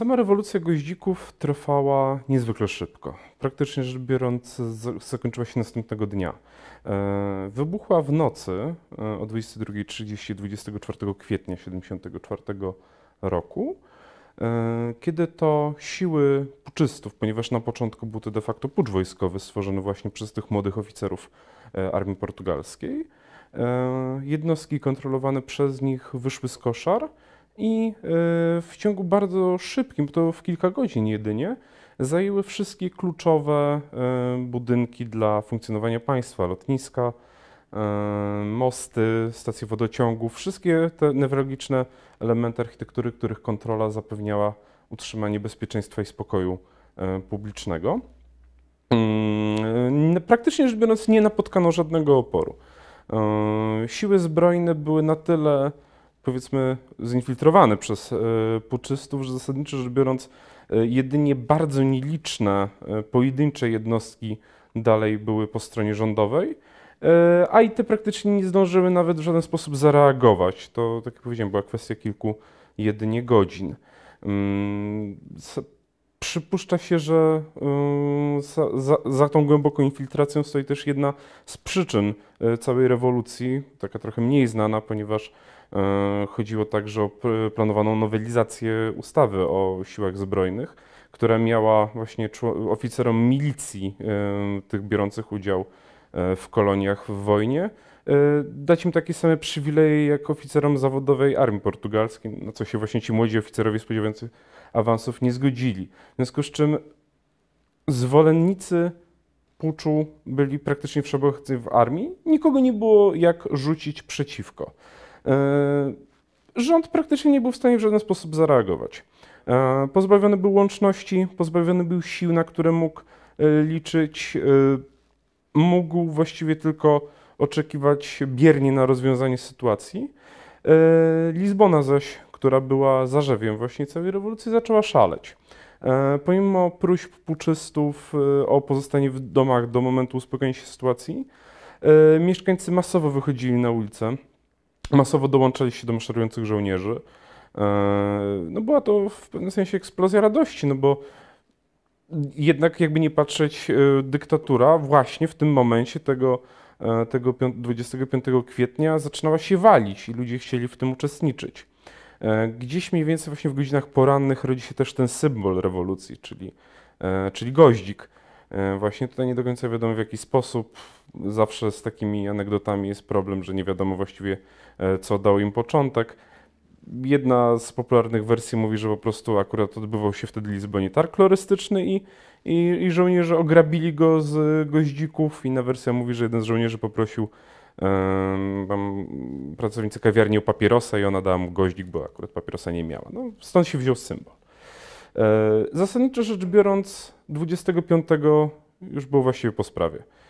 Sama rewolucja goździków trwała niezwykle szybko. Praktycznie rzecz biorąc, zakończyła się następnego dnia. E, wybuchła w nocy e, o 22.30 24 kwietnia 1974 roku, e, kiedy to siły puczystów, ponieważ na początku był to de facto pucz wojskowy stworzony właśnie przez tych młodych oficerów armii portugalskiej, jednostki kontrolowane przez nich wyszły z koszar i e, w ciągu bardzo szybkim, to w kilka godzin jedynie, zajęły wszystkie kluczowe e, budynki dla funkcjonowania państwa, lotniska, e, mosty, stacje wodociągów, wszystkie te newralgiczne elementy architektury, których kontrola zapewniała utrzymanie bezpieczeństwa i spokoju publicznego. Mm, praktycznie rzecz biorąc, nie napotkano żadnego oporu. Siły zbrojne były na tyle powiedzmy zinfiltrowany przez e, puczystów, że zasadniczo rzecz biorąc e, jedynie bardzo nieliczne e, pojedyncze jednostki dalej były po stronie rządowej, a i te praktycznie nie zdążyły nawet w żaden sposób zareagować. To, tak jak powiedziałem, była kwestia kilku jedynie godzin. Mm, Przypuszcza się, że za, za, tą głęboką infiltracją stoi też jedna z przyczyn y, całej rewolucji, taka trochę mniej znana, ponieważ y, chodziło także o planowaną nowelizację ustawy o siłach zbrojnych, która miała właśnie oficerom milicji, tych biorących udział y, w koloniach w wojnie, E, dać im takie same przywileje jak oficerom zawodowej armii portugalskiej, na co się właśnie ci młodzi oficerowie spodziewający awansów nie zgodzili. W związku z czym zwolennicy puczu byli praktycznie wszechobecni w armii, nikogo nie było jak rzucić przeciwko. E, rząd praktycznie nie był w stanie w żaden sposób zareagować. E, pozbawiony był łączności, pozbawiony był sił, na które mógł liczyć. Mógł właściwie tylko oczekiwać biernie na rozwiązanie sytuacji. E, Lizbona zaś, która była zarzewiem właśnie całej rewolucji, zaczęła szaleć. E, pomimo próśb puczystów e, o pozostanie w domach do momentu uspokojenia się sytuacji, mieszkańcy masowo wychodzili na ulicę, masowo dołączali się do maszerujących żołnierzy. No była to w pewnym sensie eksplozja radości, no bo jednak jakby nie patrzeć, dyktatura właśnie w tym momencie tego E, tego 25 kwietnia zaczynała się walić i ludzie chcieli w tym uczestniczyć. E, gdzieś mniej więcej właśnie w godzinach porannych rodzi się też ten symbol rewolucji, czyli, e, czyli goździk. Właśnie tutaj nie do końca wiadomo w jaki sposób. Zawsze z takimi anegdotami jest problem, że nie wiadomo właściwie co dał im początek jedna z popularnych wersji mówi, że po prostu akurat odbywał się wtedy Lizbonie targ florystyczny i, i, i, żołnierze ograbili go z goździków. Inna wersja mówi, że jeden z żołnierzy poprosił um, pracownicę kawiarni o papierosa i ona dała mu goździk, bo akurat papierosa nie miała. No, stąd się wziął symbol. E, zasadniczo rzecz biorąc, 25 już było właściwie po sprawie.